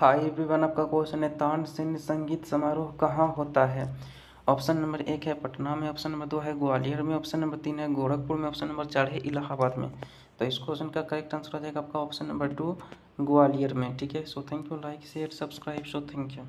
hi everyone आपका question है तानसेन संगीत समारोह कहाँ होता है ऑप्शन नंबर एक है पटना में ऑप्शन नंबर दो है ग्वालियर में ऑप्शन नंबर तीन है गोरखपुर में ऑप्शन नंबर चार है इलाहाबाद में तो इस क्वेश्चन का करेक्ट आंसर हो जाएगा आपका ऑप्शन नंबर टू ग्वालियर में ठीक है so thank you like share subscribe so thank you